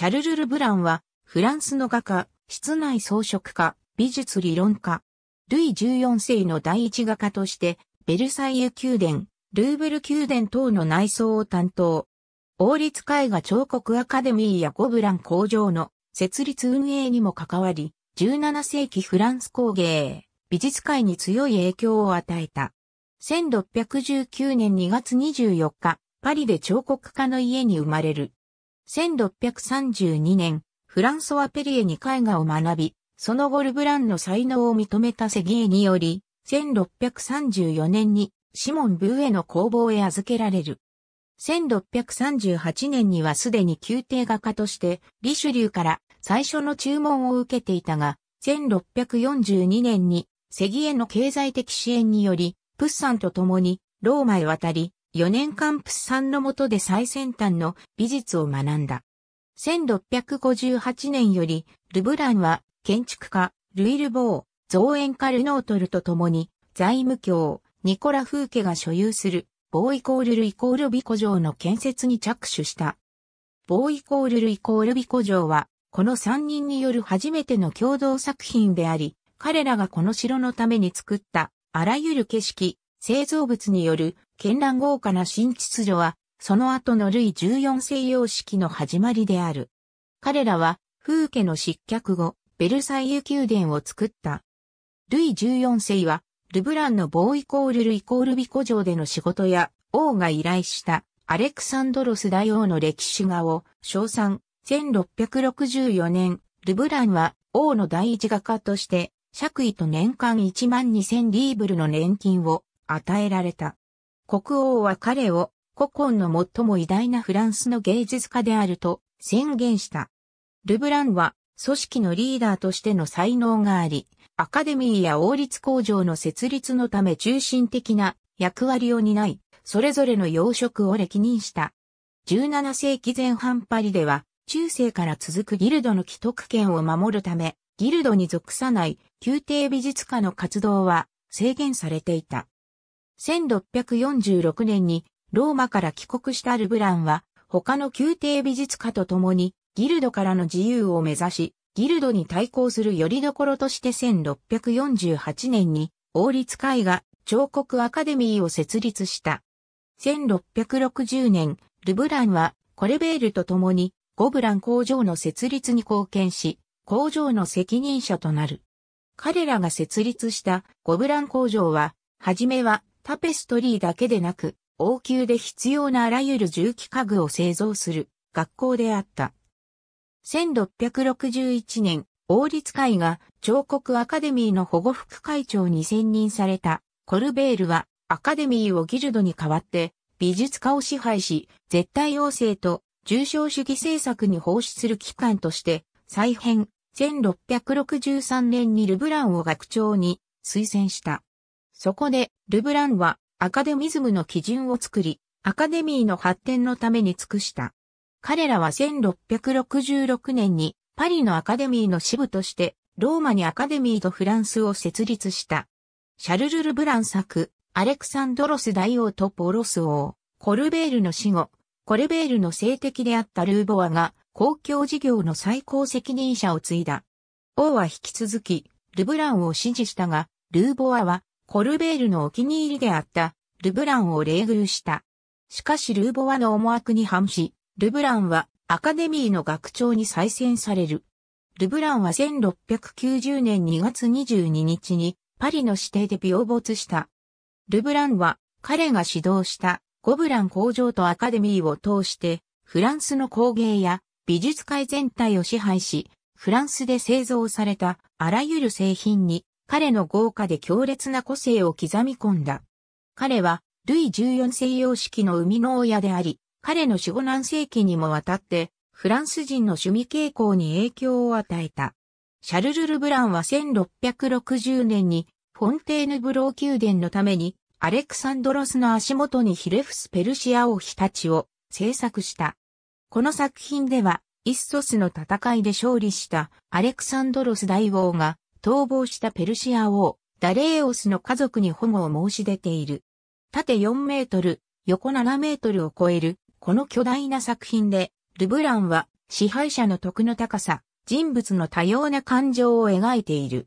シャルル・ル・ブランは、フランスの画家、室内装飾家、美術理論家、ルイ14世の第一画家として、ベルサイユ宮殿、ルーブル宮殿等の内装を担当。王立絵画彫刻アカデミーやゴブラン工場の設立運営にも関わり、17世紀フランス工芸、美術界に強い影響を与えた。1619年2月24日、パリで彫刻家の家に生まれる。1632年、フランソワ・ペリエに絵画を学び、そのゴルブランの才能を認めたセギエにより、1634年にシモン・ブーエの工房へ預けられる。1638年にはすでに宮廷画家として、リシュリューから最初の注文を受けていたが、1642年にセギエの経済的支援により、プッサンと共にローマへ渡り、4年間プスさんの下で最先端の美術を学んだ。1658年より、ルブランは建築家、ルイ・ルボー、造園家ルノートルと共に、財務卿、ニコラ・フーケが所有する、ボーイコールルイコールビコ城の建設に着手した。ボーイコールルイコールビコ城は、この3人による初めての共同作品であり、彼らがこの城のために作った、あらゆる景色、製造物による絢爛豪華な新秩序は、その後のルイ14世様式の始まりである。彼らは、風家の失脚後、ベルサイユ宮殿を作った。ルイ14世は、ルブランのボーイコールルイコール美古城での仕事や、王が依頼したアレクサンドロス大王の歴史画を称賛。1664年、ルブランは王の第一画家として、爵位と年間1万2000リーブルの年金を与えられた。国王は彼を古今の最も偉大なフランスの芸術家であると宣言した。ルブランは組織のリーダーとしての才能があり、アカデミーや王立工場の設立のため中心的な役割を担い、それぞれの要職を歴任した。17世紀前半パリでは、中世から続くギルドの既得権を守るため、ギルドに属さない宮廷美術家の活動は制限されていた。1646年にローマから帰国したルブランは、他の宮廷美術家と共に、ギルドからの自由を目指し、ギルドに対抗する拠り所として1648年に、王立絵画彫刻アカデミーを設立した。1660年、ルブランはコレベールと共にゴブラン工場の設立に貢献し、工場の責任者となる。彼らが設立したゴブラン工場は、はじめはタペストリーだけでなく、王宮で必要なあらゆる重機家具を製造する学校であった。1661年、王立会が彫刻アカデミーの保護副会長に選任されたコルベールはアカデミーをギルドに代わって美術家を支配し、絶対王政と重症主義政策に奉仕する機関として再編1663年にルブランを学長に推薦した。そこで、ルブランはアカデミズムの基準を作り、アカデミーの発展のために尽くした。彼らは1666年にパリのアカデミーの支部として、ローマにアカデミーとフランスを設立した。シャルル・ルブラン作、アレクサンドロス大王とポロス王、コルベールの死後、コルベールの性敵であったルーボアが公共事業の最高責任者を継いだ。王は引き続き、ルブランを支持したが、ルーボアはコルベールのお気に入りであったルブランを冷遇した。しかしルーボワの思惑に反し、ルブランはアカデミーの学長に再選される。ルブランは1690年2月22日にパリの指定で病没した。ルブランは彼が指導したゴブラン工場とアカデミーを通してフランスの工芸や美術界全体を支配し、フランスで製造されたあらゆる製品に彼の豪華で強烈な個性を刻み込んだ。彼は、ルイ14世様式の生みの親であり、彼の死後何世紀にもわたって、フランス人の趣味傾向に影響を与えた。シャルル・ルブランは1660年に、フォンテーヌブロー宮殿のために、アレクサンドロスの足元にひれ伏すペルシア王日立を制作した。この作品では、イッソスの戦いで勝利したアレクサンドロス大王が逃亡したペルシア王、ダレーオスの家族に保護を申し出ている。縦4メートル、横7メートルを超える、この巨大な作品で、ルブランは支配者の徳の高さ、人物の多様な感情を描いている。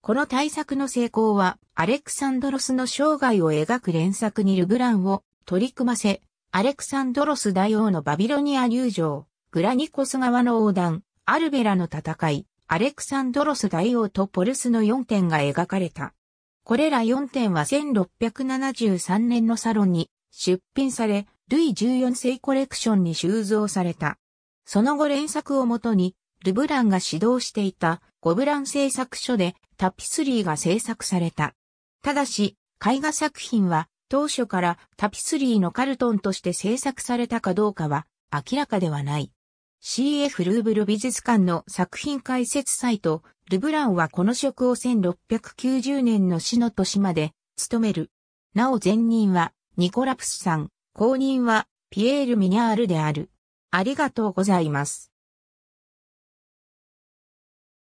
この大作の成功は、アレクサンドロスの生涯を描く連作にルブランを取り組ませ、アレクサンドロス大王のバビロニア入場、グラニコス川の横断、アルベラの戦い、アレクサンドロス大王とポルスの4点が描かれた。これら4点は1673年のサロンに出品され、ルイ14世コレクションに収蔵された。その後連作をもとに、ルブランが指導していたゴブラン製作所でタピスリーが制作された。ただし、絵画作品は当初からタピスリーのカルトンとして制作されたかどうかは明らかではない。CF ルーブル美術館の作品解説サイト、ルブランはこの職を1690年の死の年まで務める。なお前任はニコラプスさん、後任はピエール・ミニャールである。ありがとうございます。